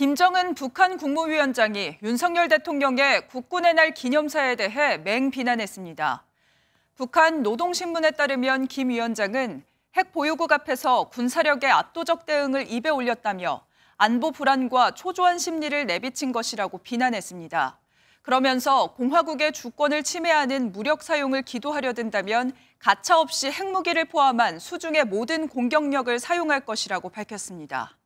김정은 북한 국무위원장이 윤석열 대통령의 국군의 날 기념사에 대해 맹비난했습니다. 북한 노동신문에 따르면 김 위원장은 핵 보유국 앞에서 군사력의 압도적 대응을 입에 올렸다며 안보 불안과 초조한 심리를 내비친 것이라고 비난했습니다. 그러면서 공화국의 주권을 침해하는 무력 사용을 기도하려 든다면 가차없이 핵무기를 포함한 수중의 모든 공격력을 사용할 것이라고 밝혔습니다.